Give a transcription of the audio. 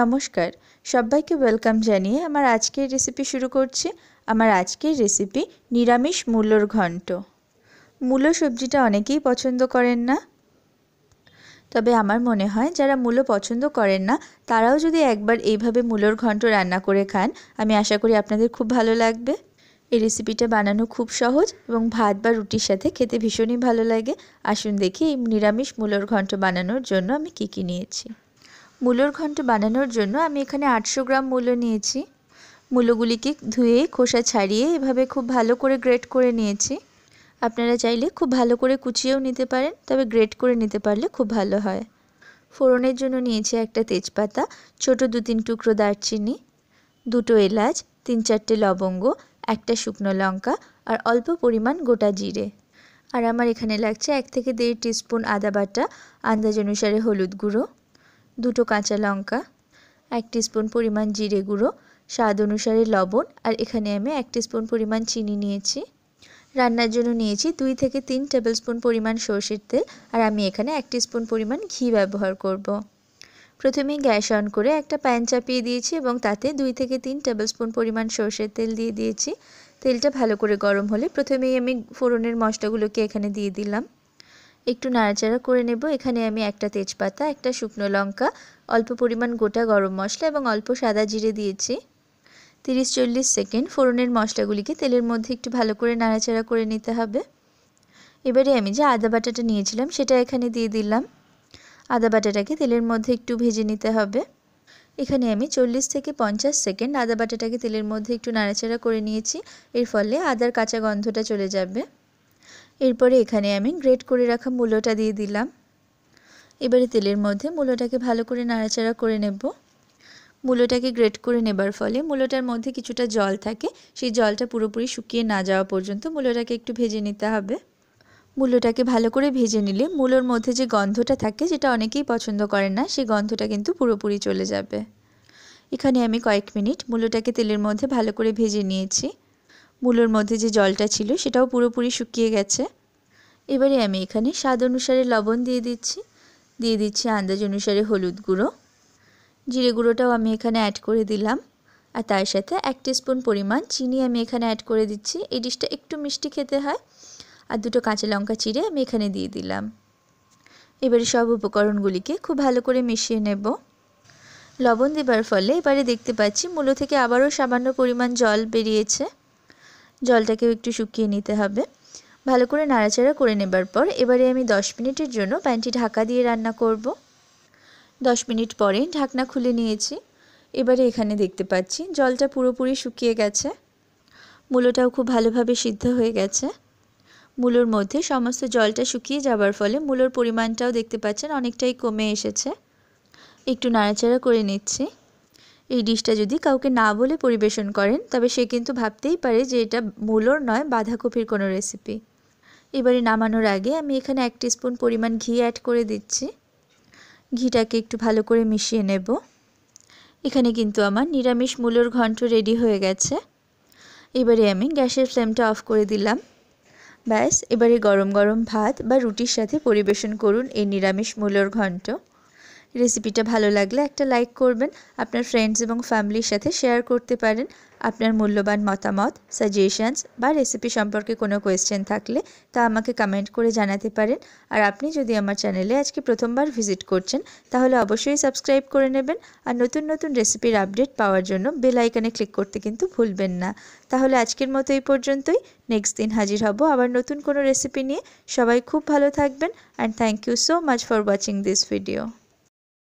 নমস্কার সবাইকে ওয়েলকাম জানিয়ে আমার আজকের রেসিপি শুরু করছি আমার আজকের রেসিপি নিরামিষ মূলর ঘন্ট মূলো সবজিটা অনেকেই পছন্দ করেন না তবে আমার মনে হয় যারা মূলো পছন্দ করেন না তারাও যদি একবার এইভাবে মূলোর ঘন্ট রান্না করে খান আমি আশা করি আপনাদের খুব ভালো লাগবে এই রেসিপিটা বানানো খুব সহজ এবং ভাত বা রুটির সাথে খেতে ভীষণই ভালো লাগে আসুন দেখি এই নিরামিষ মূলর ঘন্ট বানানোর জন্য আমি কী কী নিয়েছি মূলোর ঘন্ট বানানোর জন্য আমি এখানে আটশো গ্রাম মূলো নিয়েছি মূলোগুলিকে ধুয়ে খোসা ছাড়িয়ে এভাবে খুব ভালো করে গ্রেট করে নিয়েছি আপনারা চাইলে খুব ভালো করে কুচিয়েও নিতে পারেন তবে গ্রেট করে নিতে পারলে খুব ভালো হয় ফোড়নের জন্য নিয়েছি একটা তেজপাতা ছোট দু তিন টুকরো দারচিনি দুটো এলাচ তিন চারটে লবঙ্গ একটা শুকনো লঙ্কা আর অল্প পরিমাণ গোটা জিরে আর আমার এখানে লাগছে এক থেকে দেড় টিস্পুন আদা বাটা আন্দাজ অনুসারে হলুদ গুঁড়ো দুটো কাঁচা লঙ্কা এক স্পুন পরিমাণ জিরে গুঁড়ো স্বাদ অনুসারে লবণ আর এখানে আমি এক স্পুন পরিমাণ চিনি নিয়েছি রান্নার জন্য নিয়েছি দুই থেকে তিন টেবিল স্পুন পরিমাণ সর্ষের তেল আর আমি এখানে এক স্পুন পরিমাণ ঘি ব্যবহার করব। প্রথমে গ্যাস অন করে একটা প্যান চাপিয়ে দিয়েছি এবং তাতে দুই থেকে তিন টেবিল স্পুন পরিমাণ সর্ষের তেল দিয়ে দিয়েছি তেলটা ভালো করে গরম হলে প্রথমেই আমি ফোড়নের মশলাগুলোকে এখানে দিয়ে দিলাম একটু নাড়াচাড়া করে নেব এখানে আমি একটা তেজপাতা একটা শুকনো লঙ্কা অল্প পরিমাণ গোটা গরম মশলা এবং অল্প সাদা জিরে দিয়েছি তিরিশ চল্লিশ সেকেন্ড ফোড়নের মশলাগুলিকে তেলের মধ্যে একটু ভালো করে নাড়াচাড়া করে নিতে হবে এবারে আমি যে আদা বাটাটা নিয়েছিলাম সেটা এখানে দিয়ে দিলাম আদা বাটাটাকে তেলের মধ্যে একটু ভেজে নিতে হবে এখানে আমি চল্লিশ থেকে পঞ্চাশ সেকেন্ড আদা বাটাটাকে তেলের মধ্যে একটু নাড়াচাড়া করে নিয়েছি এর ফলে আদার কাঁচা গন্ধটা চলে যাবে এরপরে এখানে আমি গ্রেট করে রাখা মূলোটা দিয়ে দিলাম এবারে তেলের মধ্যে মূলোটাকে ভালো করে নাড়াচাড়া করে নেব মূলোটাকে গ্রেট করে নেবার ফলে মূলোটার মধ্যে কিছুটা জল থাকে সেই জলটা পুরোপুরি শুকিয়ে না যাওয়া পর্যন্ত মূলোটাকে একটু ভেজে নিতে হবে মূলোটাকে ভালো করে ভেজে নিলে মূলোর মধ্যে যে গন্ধটা থাকে যেটা অনেকেই পছন্দ করেন না সেই গন্ধটা কিন্তু পুরোপুরি চলে যাবে এখানে আমি কয়েক মিনিট মূলোটাকে তেলের মধ্যে ভালো করে ভেজে নিয়েছি মূলোর মধ্যে যে জলটা ছিল সেটাও পুরোপুরি শুকিয়ে গেছে এবারে আমি এখানে স্বাদ অনুসারে লবণ দিয়ে দিচ্ছি দিয়ে দিচ্ছি আন্দাজ অনুসারে হলুদ গুঁড়ো জিরে গুঁড়োটাও আমি এখানে অ্যাড করে দিলাম আর তার সাথে এক স্পুন পরিমাণ চিনি আমি এখানে অ্যাড করে দিচ্ছি এই ডিশটা একটু মিষ্টি খেতে হয় আর দুটো কাঁচা লঙ্কা চিড়ে আমি এখানে দিয়ে দিলাম এবারে সব উপকরণগুলিকে খুব ভালো করে মিশিয়ে নেব লবণ দেবার ফলে এবারে দেখতে পাচ্ছি মূলো থেকে আবারও সামান্য পরিমাণ জল বেরিয়েছে জলটাকেও একটু শুকিয়ে নিতে হবে ভালো করে নাড়াচাড়া করে নেবার পর এবারে আমি 10 মিনিটের জন্য প্যানটি ঢাকা দিয়ে রান্না করব 10 মিনিট পরে ঢাকনা খুলে নিয়েছি এবারে এখানে দেখতে পাচ্ছি জলটা পুরোপুরি শুকিয়ে গেছে মূলোটাও খুব ভালোভাবে সিদ্ধ হয়ে গেছে মূলোর মধ্যে সমস্ত জলটা শুকিয়ে যাবার ফলে মূলোর পরিমাণটাও দেখতে পাচ্ছেন অনেকটাই কমে এসেছে একটু নাড়াচাড়া করে নিচ্ছি এই ডিশটা যদি কাউকে না বলে পরিবেশন করেন তবে সে কিন্তু ভাবতেই পারে যে এটা মূলর নয় বাঁধাকপির কোনো রেসিপি এবারে নামানোর আগে আমি এখানে এক স্পুন পরিমাণ ঘি অ্যাড করে দিচ্ছি ঘিটাকে একটু ভালো করে মিশিয়ে নেব এখানে কিন্তু আমার নিরামিষ মূলর ঘন্ট রেডি হয়ে গেছে এবারে আমি গ্যাসের ফ্লেমটা অফ করে দিলাম ব্যাস এবারে গরম গরম ভাত বা রুটির সাথে পরিবেশন করুন এই নিরামিষ মূলর ঘন্ট রেসিপিটা ভালো লাগলে একটা লাইক করবেন আপনার ফ্রেন্ডস এবং ফ্যামিলির সাথে শেয়ার করতে পারেন আপনার মূল্যবান মতামত সাজেশনস বা রেসিপি সম্পর্কে কোনো কোয়েশ্চেন থাকলে তা আমাকে কমেন্ট করে জানাতে পারেন আর আপনি যদি আমার চ্যানেলে আজকে প্রথমবার ভিজিট করছেন তাহলে অবশ্যই সাবস্ক্রাইব করে নেবেন আর নতুন নতুন রেসিপির আপডেট পাওয়ার জন্য বেল আইকনে ক্লিক করতে কিন্তু ভুলবেন না তাহলে আজকের মতো এই পর্যন্তই নেক্সট দিন হাজির হব আবার নতুন কোনো রেসিপি নিয়ে সবাই খুব ভালো থাকবেন and thank you so much for watching this video